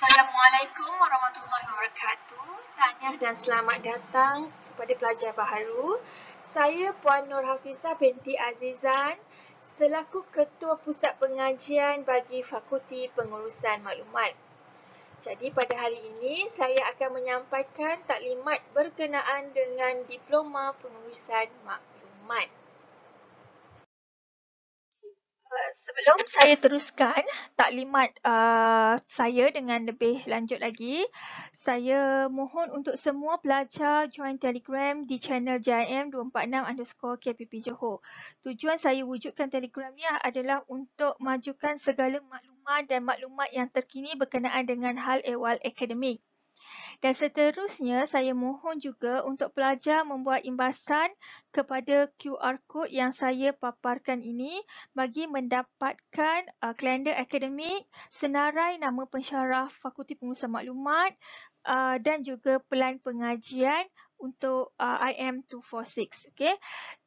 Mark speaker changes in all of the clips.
Speaker 1: Assalamualaikum warahmatullahi wabarakatuh. tanya dan selamat datang kepada pelajar baharu. Saya Puan Nur Hafizah binti Azizan, selaku Ketua Pusat Pengajian bagi Fakulti Pengurusan Maklumat. Jadi pada hari ini saya akan menyampaikan taklimat berkenaan dengan Diploma Pengurusan Maklumat. Eh, sebelum saya teruskan taklimat uh, saya dengan lebih lanjut lagi, saya mohon untuk semua pelajar join Telegram di channel JIM 246 underscore KPP Johor. Tujuan saya wujudkan Telegram ni adalah untuk majukan segala maklumat dan maklumat yang terkini berkenaan dengan hal ehwal akademik. Dan seterusnya, saya mohon juga untuk pelajar membuat imbasan kepada QR code yang saya paparkan ini bagi mendapatkan uh, kalender akademik, senarai nama pensyarah Fakulti Pengurusan Maklumat uh, dan juga pelan pengajian untuk uh, IM246. Okay.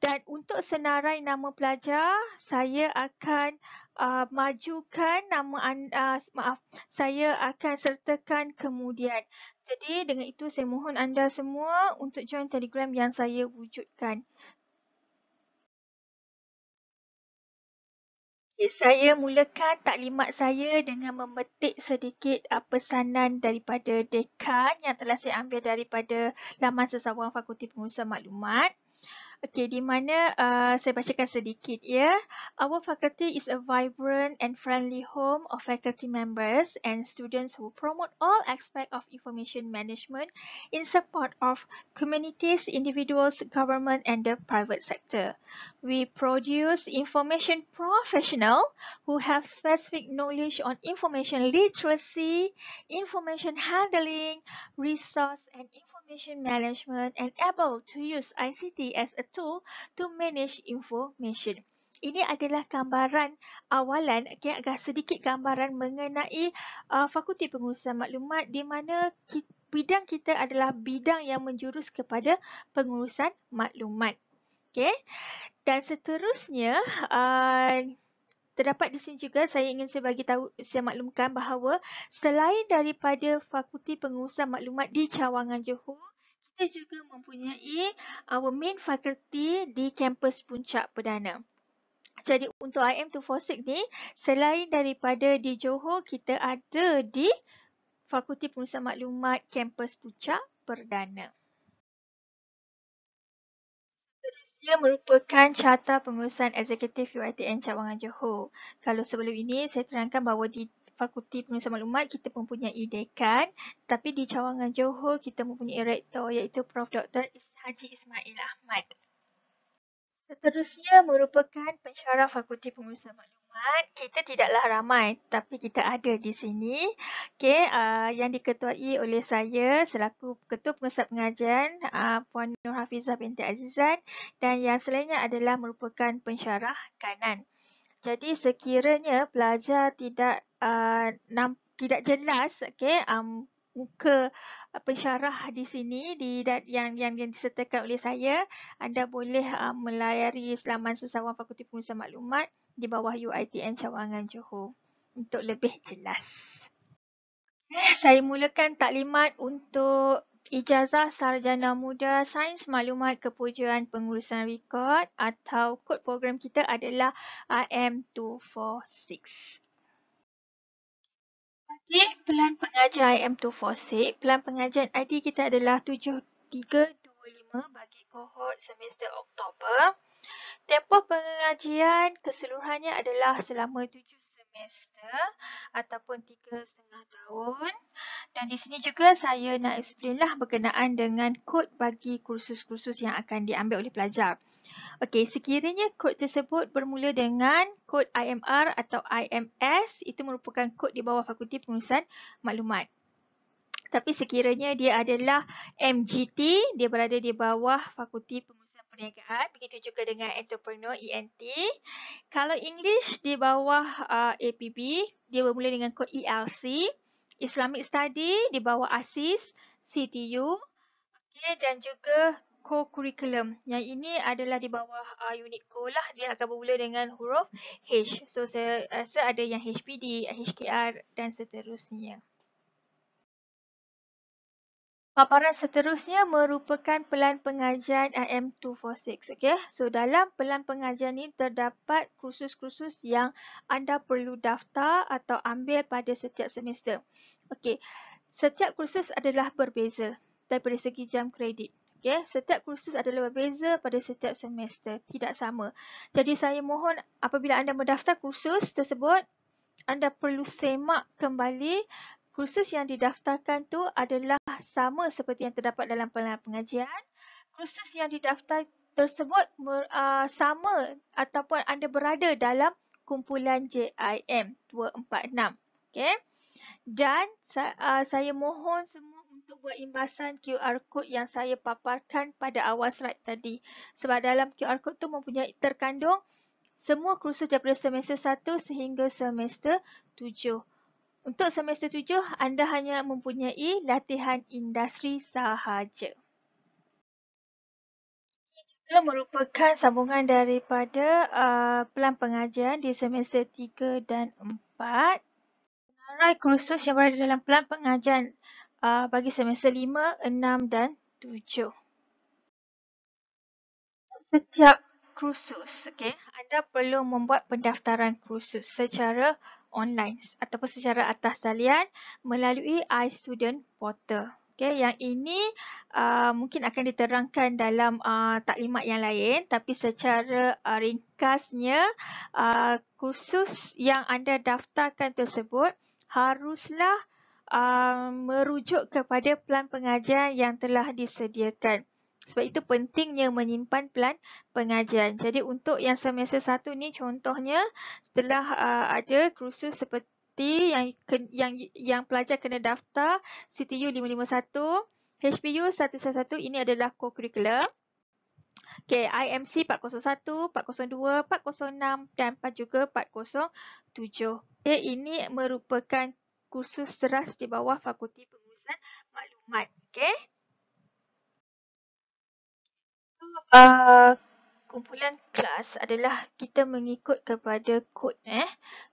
Speaker 1: Dan untuk senarai nama pelajar, saya akan uh, majukan nama anda, uh, maaf, saya akan sertakan kemudian. Jadi dengan itu saya mohon anda semua untuk join telegram yang saya wujudkan. Okay, saya mulakan taklimat saya dengan memetik sedikit uh, pesanan daripada dekan yang telah saya ambil daripada laman sesawang Fakulti Pengurusan Maklumat. Okay, di mana uh, saya bacakan sedikit ya. Our faculty is a vibrant and friendly home of faculty members and students who promote all aspects of information management in support of communities, individuals, government and the private sector. We produce information professionals who have specific knowledge on information literacy, information handling, resource and information information management and able to use ICT as a tool to manage information. Ini adalah gambaran awalan, okay, agak sedikit gambaran mengenai uh, Fakulti Pengurusan Maklumat di mana kita, bidang kita adalah bidang yang menjurus kepada pengurusan maklumat. Okay. Dan seterusnya, uh, Terdapat di sini juga saya ingin saya bagi tahu saya maklumkan bahawa selain daripada Fakulti Pengurusan Maklumat di Cawangan Johor, kita juga mempunyai our main faculty di kampus Puncak Perdana. Jadi untuk IM246 ni selain daripada di Johor, kita ada di Fakulti Pengurusan Maklumat kampus Puncak Perdana. Ia merupakan carta pengurusan eksekutif UiTN cawangan Johor. Kalau sebelum ini saya terangkan bahawa di Fakulti Pengurusan Maklumat kita mempunyai dekan tapi di cawangan Johor kita mempunyai rektor iaitu Prof. Dr. Haji Ismail Ahmad. Seterusnya merupakan pensyarah Fakulti Pengurusan Maklumat. Kita tidaklah ramai tapi kita ada di sini. okay uh, yang diketuai oleh saya selaku Ketua Pengusaha Pengajian uh, Puan Nur Hafizah binti Azizan dan yang selainnya adalah merupakan pensyarah kanan. Jadi sekiranya pelajar tidak uh, nam, tidak jelas okey um, muka eh, pensyarah di sini di yang yang yang disertakan oleh saya anda boleh uh, melayari laman sesawang Fakulti Pengurusan Maklumat di bawah UiTM Cawangan Johor untuk lebih jelas. Saya mulakan taklimat untuk ijazah sarjana muda Sains Maklumat Kepujian Pengurusan Rekod atau kod program kita adalah eh, IM246. Okay, pelan pengajian IM246. Pelan pengajian ID kita adalah 7325 bagi kohort semester Oktober. Tempoh pengajian keseluruhannya adalah selama 7 semester ataupun 3 setengah tahun. Dan di sini juga saya nak explain lah berkenaan dengan kod bagi kursus-kursus yang akan diambil oleh pelajar. Okey, sekiranya kod tersebut bermula dengan kod IMR atau IMS, itu merupakan kod di bawah Fakulti Pengurusan Maklumat. Tapi sekiranya dia adalah MGT, dia berada di bawah Fakulti Pengurusan Perniagaan, begitu juga dengan Entrepreneur ENT. Kalau English di bawah uh, APB, dia bermula dengan kod ELC. ELC. Islamic Study di bawah ASIS, CTU okay, dan juga co-curriculum. Yang ini adalah di bawah uh, unit CO lah. Dia akan bermula dengan huruf H. So, saya rasa uh, ada yang HPD, HKR dan seterusnya. Paparan seterusnya merupakan pelan pengajian IM246. Okay? So dalam pelan pengajian ini terdapat kursus-kursus yang anda perlu daftar atau ambil pada setiap semester. Okay. Setiap kursus adalah berbeza daripada segi jam kredit. Okay? Setiap kursus adalah berbeza pada setiap semester. Tidak sama. Jadi saya mohon apabila anda mendaftar kursus tersebut, anda perlu semak kembali kursus yang didaftarkan tu adalah sama seperti yang terdapat dalam pelan pengajian. Kursus yang didaftar tersebut mer, uh, sama ataupun anda berada dalam kumpulan JIM 246. Okay. Dan uh, saya mohon semua untuk buat imbasan QR code yang saya paparkan pada awal slide tadi. Sebab dalam QR code tu mempunyai terkandung semua kursus daripada semester 1 sehingga semester 7. Untuk semester tujuh, anda hanya mempunyai latihan industri sahaja. Ini juga merupakan sambungan daripada uh, pelan pengajian di semester tiga dan empat. Senarai kursus yang berada dalam pelan pengajian uh, bagi semester lima, enam dan tujuh. Setiap kursus. Okay. Anda perlu membuat pendaftaran kursus secara online ataupun secara atas talian melalui iStudent Portal. Okay. Yang ini uh, mungkin akan diterangkan dalam uh, taklimat yang lain tapi secara uh, ringkasnya uh, kursus yang anda daftarkan tersebut haruslah uh, merujuk kepada pelan pengajian yang telah disediakan. Sebab itu pentingnya menyimpan pelan pengajian. Jadi untuk yang semester satu ni contohnya setelah uh, ada kursus seperti yang yang yang pelajar kena daftar CTU 551, HPU 111 ini adalah co-curricular. Okay, IMC 401, 402, 406 dan juga 407. Okay, eh, ini merupakan kursus teras di bawah Fakulti Pengurusan Maklumat. uh, kumpulan kelas adalah kita mengikut kepada kod eh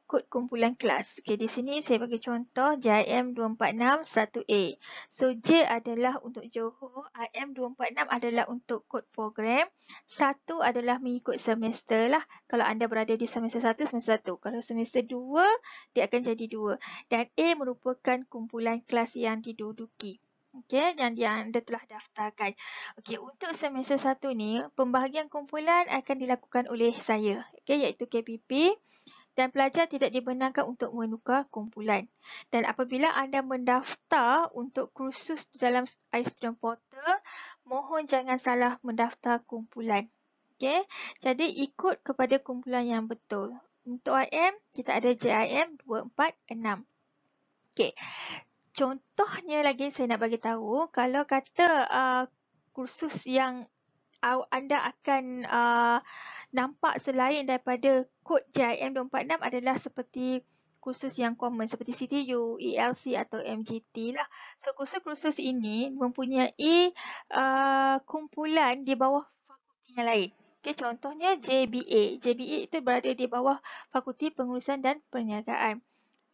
Speaker 1: kod kumpulan kelas. Okey di sini saya bagi contoh JM 2461A. So J adalah untuk Johor, IM 246 adalah untuk kod program. 1 adalah mengikut semester lah. Kalau anda berada di semester 1, semester 1. Kalau semester 2, dia akan jadi 2. Dan A merupakan kumpulan kelas yang diduduki okey yang yang anda telah daftarkan. Okey, untuk semester satu ni, pembahagian kumpulan akan dilakukan oleh saya, okey iaitu KPP dan pelajar tidak dibenarkan untuk menukar kumpulan. Dan apabila anda mendaftar untuk kursus dalam iStream portal, mohon jangan salah mendaftar kumpulan. Okey. Jadi ikut kepada kumpulan yang betul. Untuk IM, kita ada JIM 246. Okey. Contohnya lagi saya nak bagi tahu kalau kata uh, kursus yang anda akan uh, nampak selain daripada kod JIM 246 adalah seperti kursus yang common seperti CTU, ELC atau MGT lah. So kursus-kursus ini mempunyai uh, kumpulan di bawah fakulti yang lain. Okay, contohnya JBA. JBA itu berada di bawah Fakulti Pengurusan dan Perniagaan.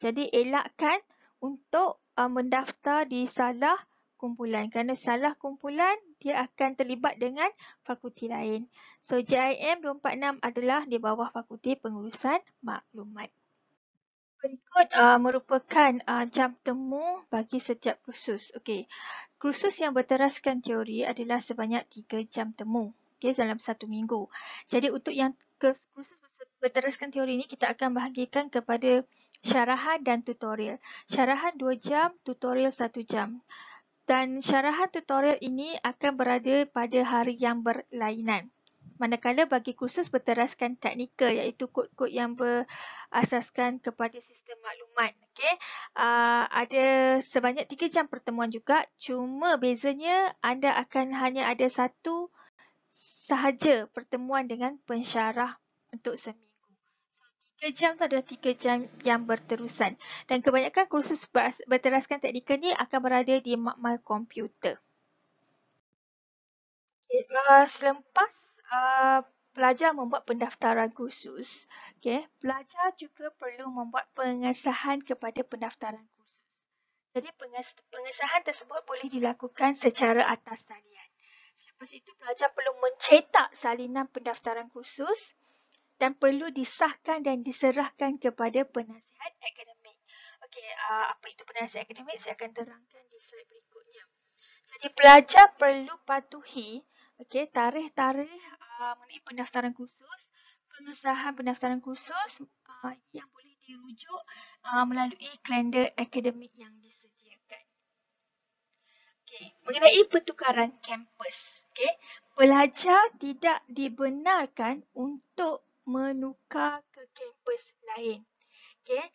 Speaker 1: Jadi elakkan untuk uh, mendaftar di salah kumpulan kerana salah kumpulan dia akan terlibat dengan fakulti lain. So JIM 246 adalah di bawah fakulti pengurusan maklumat. Berikut uh, merupakan uh, jam temu bagi setiap kursus. Okey, kursus yang berteraskan teori adalah sebanyak 3 jam temu okay, dalam satu minggu. Jadi untuk yang kursus Berteraskan teori ini kita akan bahagikan kepada syarahan dan tutorial. Syarahan 2 jam, tutorial 1 jam. Dan syarahan tutorial ini akan berada pada hari yang berlainan. Manakala bagi kursus berteraskan teknikal iaitu kod-kod yang berasaskan kepada sistem maklumat. Okay. Uh, ah, ada sebanyak 3 jam pertemuan juga cuma bezanya anda akan hanya ada satu sahaja pertemuan dengan pensyarah untuk seminggu tiga jam tu adalah tiga jam yang berterusan. Dan kebanyakan kursus berteraskan teknikal ni akan berada di makmal komputer. Okay. Uh, selepas uh, pelajar membuat pendaftaran kursus, okay, pelajar juga perlu membuat pengesahan kepada pendaftaran kursus. Jadi penges pengesahan tersebut boleh dilakukan secara atas talian. Lepas itu pelajar perlu mencetak salinan pendaftaran kursus dan perlu disahkan dan diserahkan kepada penasihat akademik. Okey, uh, apa itu penasihat akademik? Saya akan terangkan di slide berikutnya. Jadi pelajar perlu patuhi okey tarikh-tarikh uh, mengenai pendaftaran kursus, pengesahan pendaftaran kursus uh, yang boleh dirujuk uh, melalui kalender akademik yang disediakan. Okey, mengenai pertukaran kampus. Okey, pelajar tidak dibenarkan untuk menukar ke kampus lain. Okay.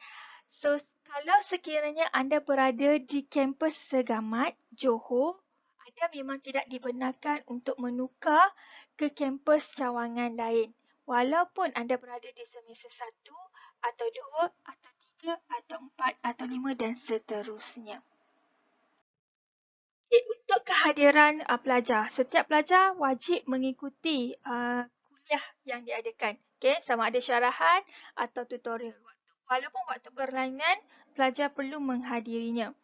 Speaker 1: So, kalau sekiranya anda berada di kampus Segamat, Johor, anda memang tidak dibenarkan untuk menukar ke kampus cawangan lain. Walaupun anda berada di semester satu atau dua atau tiga atau empat atau lima dan seterusnya. Okay, untuk kehadiran uh, pelajar, setiap pelajar wajib mengikuti uh, kuliah yang diadakan. Okay, sama ada syarahan atau tutorial. Walaupun waktu berlainan, pelajar perlu menghadirinya.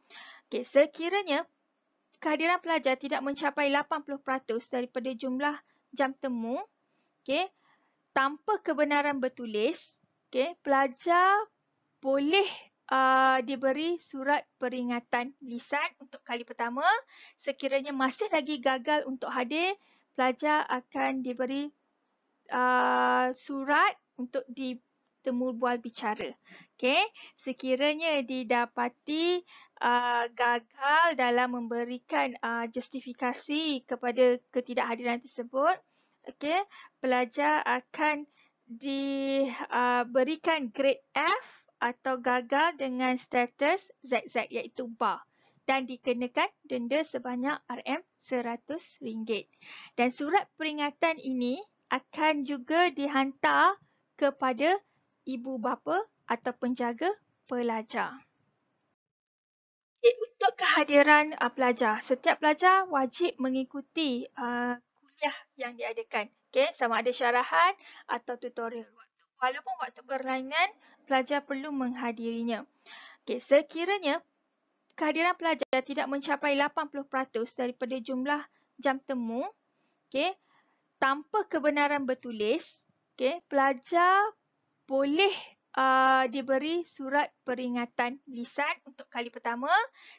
Speaker 1: Okay, sekiranya kehadiran pelajar tidak mencapai 80% daripada jumlah jam temu, okay, tanpa kebenaran bertulis, okay, pelajar boleh uh, diberi surat peringatan lisan untuk kali pertama. Sekiranya masih lagi gagal untuk hadir, pelajar akan diberi uh, surat untuk ditemubual bicara. Okay. Sekiranya didapati uh, gagal dalam memberikan uh, justifikasi kepada ketidakhadiran tersebut, okay, pelajar akan diberikan uh, grade F atau gagal dengan status ZZ iaitu bar dan dikenakan denda sebanyak RM100. Dan surat peringatan ini akan juga dihantar kepada ibu bapa atau penjaga pelajar. Untuk kehadiran uh, pelajar, setiap pelajar wajib mengikuti uh, kuliah yang diadakan. Okay, sama ada syarahan atau tutorial. Walaupun waktu berlainan, pelajar perlu menghadirinya. Okay, sekiranya kehadiran pelajar tidak mencapai 80% daripada jumlah jam temu, okay, tanpa kebenaran bertulis, okay, pelajar boleh uh, diberi surat peringatan lisan untuk kali pertama.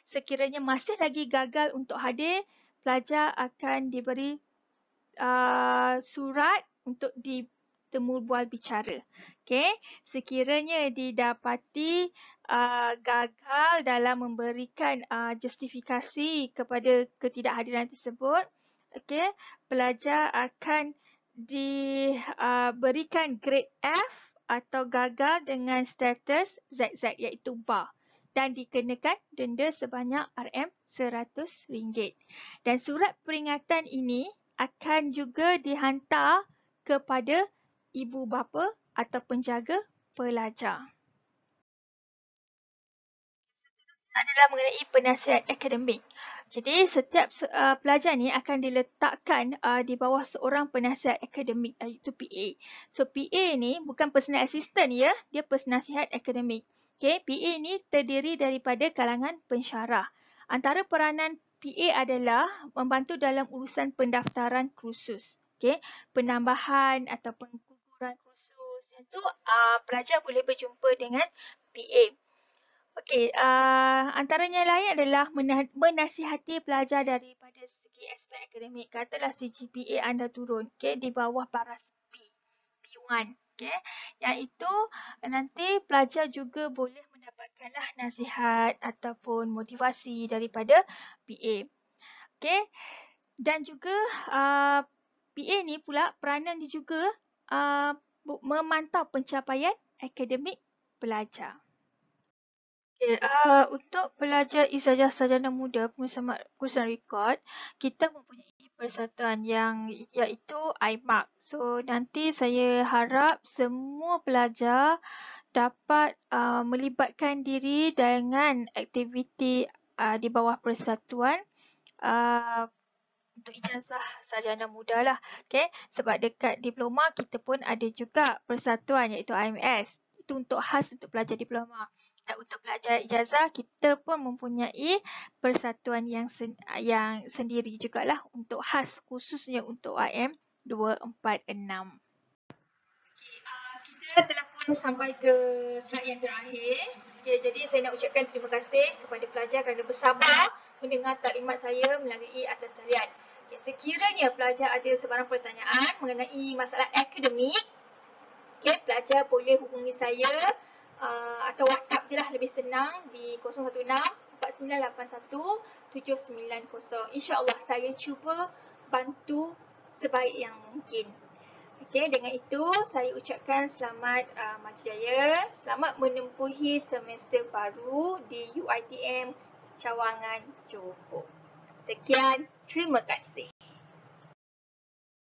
Speaker 1: Sekiranya masih lagi gagal untuk hadir, pelajar akan diberi uh, surat untuk di temubual bicara. Okay. Sekiranya didapati uh, gagal dalam memberikan uh, justifikasi kepada ketidakhadiran tersebut, okey, pelajar akan diberikan uh, grade F atau gagal dengan status ZZ iaitu bar dan dikenakan denda sebanyak RM100. Dan surat peringatan ini akan juga dihantar kepada ibu bapa atau penjaga pelajar. adalah mengenai penasihat akademik. Jadi setiap uh, pelajar ni akan diletakkan uh, di bawah seorang penasihat akademik uh, iaitu PA. So PA ni bukan personal assistant ya, dia penasihat akademik. Okay, PA ni terdiri daripada kalangan pensyarah. Antara peranan PA adalah membantu dalam urusan pendaftaran kursus. Okay, penambahan atau pengukuran kursus itu uh, pelajar boleh berjumpa dengan PA. Okey, uh, antaranya lain adalah menasihati pelajar daripada segi aspek akademik. Katalah CGPA anda turun okey di bawah paras B, B1. okey? Yang itu nanti pelajar juga boleh mendapatkanlah nasihat ataupun motivasi daripada PA. okey? Dan juga uh, ah, PA ni pula peranan dia juga uh, memantau pencapaian akademik pelajar. Okay, uh, untuk pelajar ijazah sarjana muda pengurusan rekod, kita mempunyai persatuan yang iaitu IMARC. So nanti saya harap semua pelajar dapat uh, melibatkan diri dengan aktiviti uh, di bawah persatuan uh, untuk ijazah sarjana muda lah. Okay, sebab dekat diploma kita pun ada juga persatuan iaitu IMS. Itu untuk khas untuk pelajar diploma dan untuk pelajar ijazah kita pun mempunyai persatuan yang sen- yang sendiri jugalah untuk khas khususnya untuk IM 246. Uh, kita telah pun sampai ke slide yang terakhir. Okay, jadi saya nak ucapkan terima kasih kepada pelajar kerana bersabar mendengar taklimat saya melalui atas talian. Okay, sekiranya pelajar ada sebarang pertanyaan mengenai masalah akademik, okay, pelajar boleh hubungi saya Ah, atau WhatsApp je lah lebih senang di 016-4981-790. InsyaAllah saya cuba bantu sebaik yang mungkin. Okey, dengan itu saya ucapkan selamat uh, maju jaya, selamat menempuhi semester baru di UITM Cawangan Johor. Sekian, terima kasih.